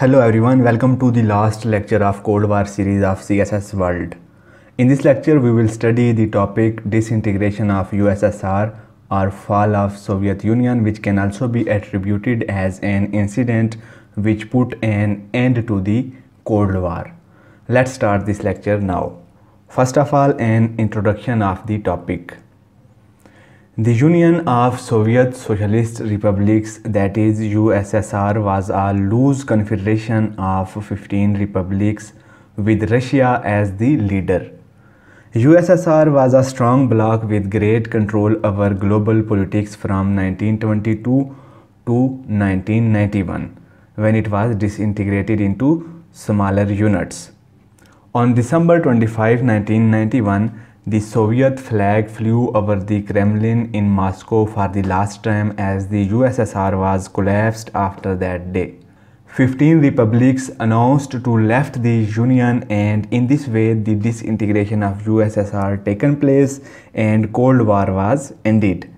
Hello everyone, welcome to the last lecture of Cold War series of CSS World. In this lecture, we will study the topic disintegration of USSR or fall of Soviet Union which can also be attributed as an incident which put an end to the Cold War. Let's start this lecture now. First of all, an introduction of the topic. The Union of Soviet Socialist Republics that is USSR was a loose confederation of 15 republics with Russia as the leader. USSR was a strong bloc with great control over global politics from 1922 to 1991 when it was disintegrated into smaller units. On December 25, 1991, the Soviet flag flew over the Kremlin in Moscow for the last time as the USSR was collapsed after that day. 15 republics announced to left the Union and in this way the disintegration of USSR taken place and Cold War was ended.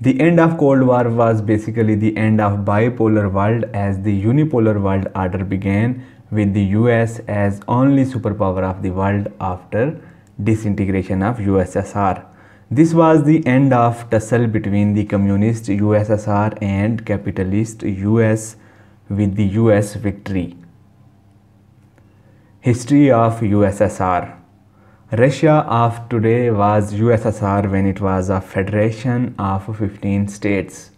The end of Cold War was basically the end of bipolar world as the unipolar world order began with the US as only superpower of the world after disintegration of USSR. This was the end of tussle between the communist USSR and capitalist US with the US victory. History of USSR Russia of today was USSR when it was a federation of 15 states.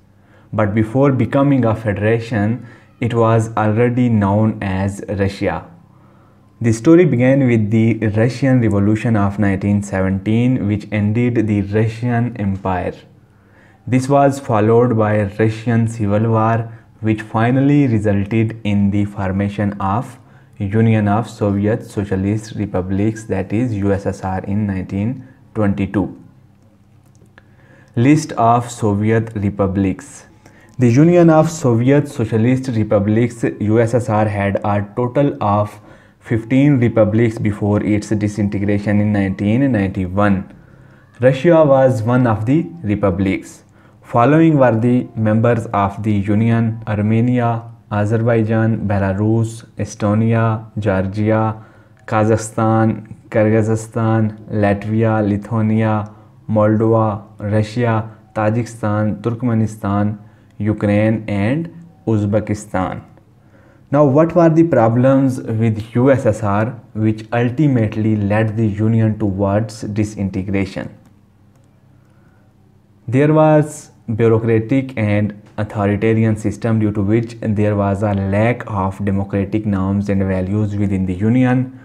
But before becoming a federation, it was already known as Russia. The story began with the Russian Revolution of 1917 which ended the Russian Empire. This was followed by a Russian Civil War which finally resulted in the formation of Union of Soviet Socialist Republics that is USSR in 1922. List of Soviet Republics The Union of Soviet Socialist Republics USSR had a total of fifteen republics before its disintegration in nineteen one Russia was one of the republics following were the members of the union Armenia Azerbaijan Belarus Estonia Georgia Kazakhstan Kyrgyzstan Latvia Lithuania Moldova Russia Tajikistan Turkmenistan Ukraine and Uzbekistan Now, what were the problems with USSR which ultimately led the Union towards disintegration? There was bureaucratic and authoritarian system due to which there was a lack of democratic norms and values within the Union.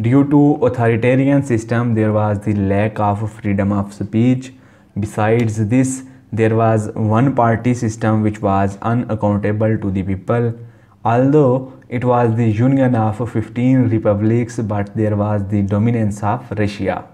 Due to authoritarian system, there was the lack of freedom of speech. Besides this, there was one party system which was unaccountable to the people Although it was the union of 15 republics, but there was the dominance of Russia.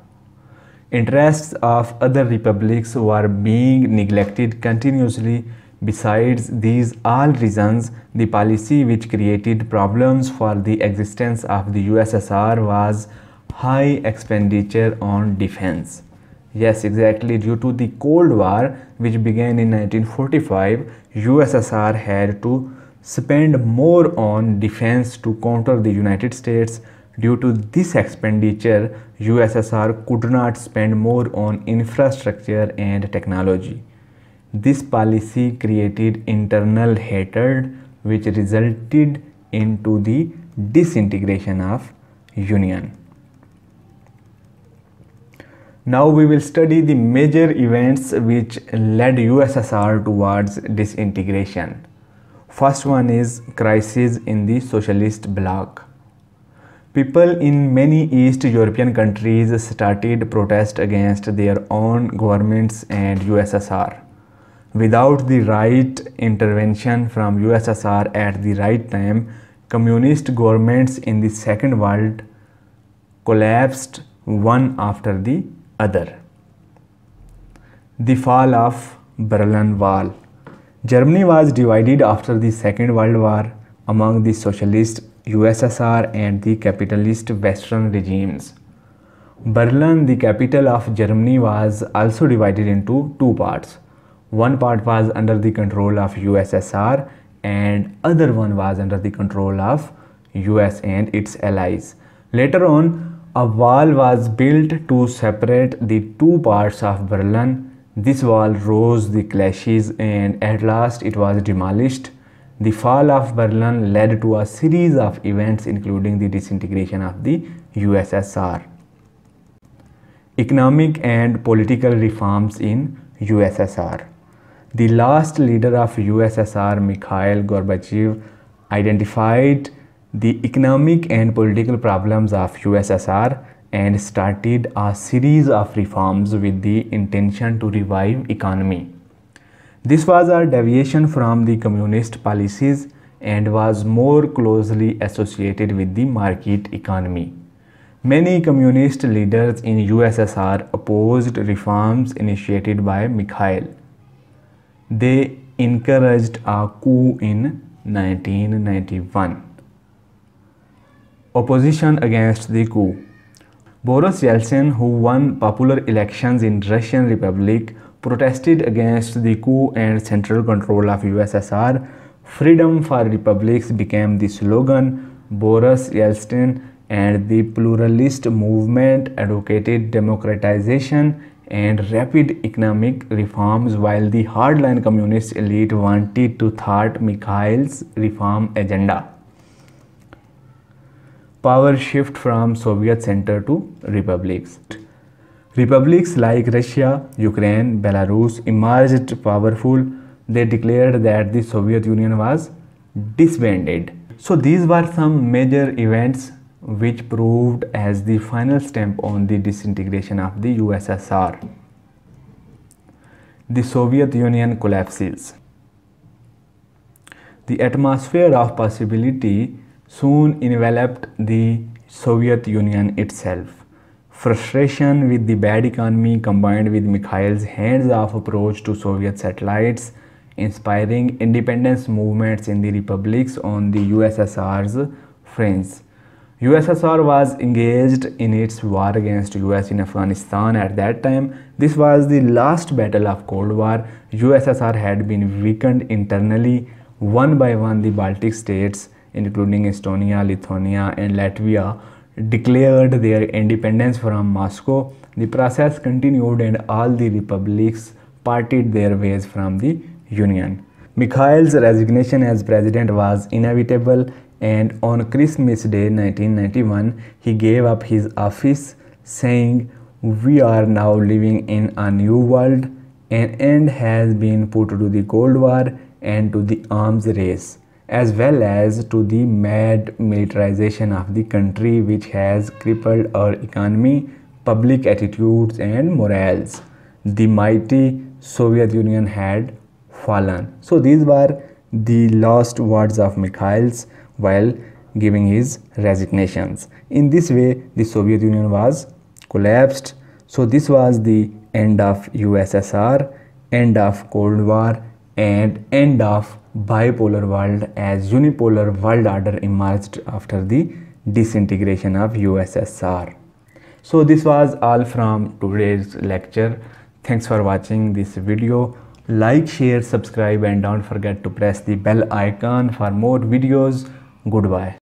Interests of other republics were being neglected continuously. Besides these all reasons, the policy which created problems for the existence of the USSR was high expenditure on defense. Yes, exactly. Due to the Cold War, which began in 1945, USSR had to spend more on defense to counter the United States. Due to this expenditure, USSR could not spend more on infrastructure and technology. This policy created internal hatred which resulted into the disintegration of Union. Now we will study the major events which led USSR towards disintegration. First one is crisis in the socialist bloc. People in many East European countries started protest against their own governments and USSR. Without the right intervention from USSR at the right time, communist governments in the Second World collapsed one after the other. The fall of Berlin Wall Germany was divided after the Second World War among the socialist USSR and the capitalist Western regimes. Berlin, the capital of Germany, was also divided into two parts. One part was under the control of USSR and other one was under the control of US and its allies. Later on, a wall was built to separate the two parts of Berlin this wall rose the clashes and at last it was demolished. The fall of Berlin led to a series of events including the disintegration of the USSR. Economic and political reforms in USSR The last leader of USSR, Mikhail Gorbachev, identified the economic and political problems of USSR and started a series of reforms with the intention to revive economy. This was a deviation from the communist policies and was more closely associated with the market economy. Many communist leaders in USSR opposed reforms initiated by Mikhail. They encouraged a coup in 1991. Opposition against the coup Boris Yeltsin, who won popular elections in Russian Republic, protested against the coup and central control of USSR. Freedom for republics became the slogan. Boris Yeltsin and the pluralist movement advocated democratization and rapid economic reforms while the hardline communist elite wanted to thwart Mikhail's reform agenda power shift from Soviet center to republics. Republics like Russia, Ukraine, Belarus emerged powerful. They declared that the Soviet Union was disbanded. So these were some major events which proved as the final stamp on the disintegration of the USSR. The Soviet Union collapses. The atmosphere of possibility soon enveloped the Soviet Union itself. Frustration with the bad economy combined with Mikhail's hands-off approach to Soviet satellites inspiring independence movements in the republics on the USSR's fringe. USSR was engaged in its war against US in Afghanistan at that time. This was the last battle of Cold War. USSR had been weakened internally. One by one the Baltic states including Estonia, Lithuania, and Latvia, declared their independence from Moscow. The process continued and all the republics parted their ways from the Union. Mikhail's resignation as president was inevitable and on Christmas Day 1991 he gave up his office saying we are now living in a new world an end has been put to the cold war and to the arms race as well as to the mad militarization of the country which has crippled our economy, public attitudes and morals. The mighty Soviet Union had fallen. So these were the last words of Mikhail's while giving his resignations. In this way, the Soviet Union was collapsed. So this was the end of USSR, end of Cold War and end of bipolar world as unipolar world order emerged after the disintegration of USSR. So this was all from today's lecture. Thanks for watching this video. Like, share, subscribe and don't forget to press the bell icon for more videos. Goodbye.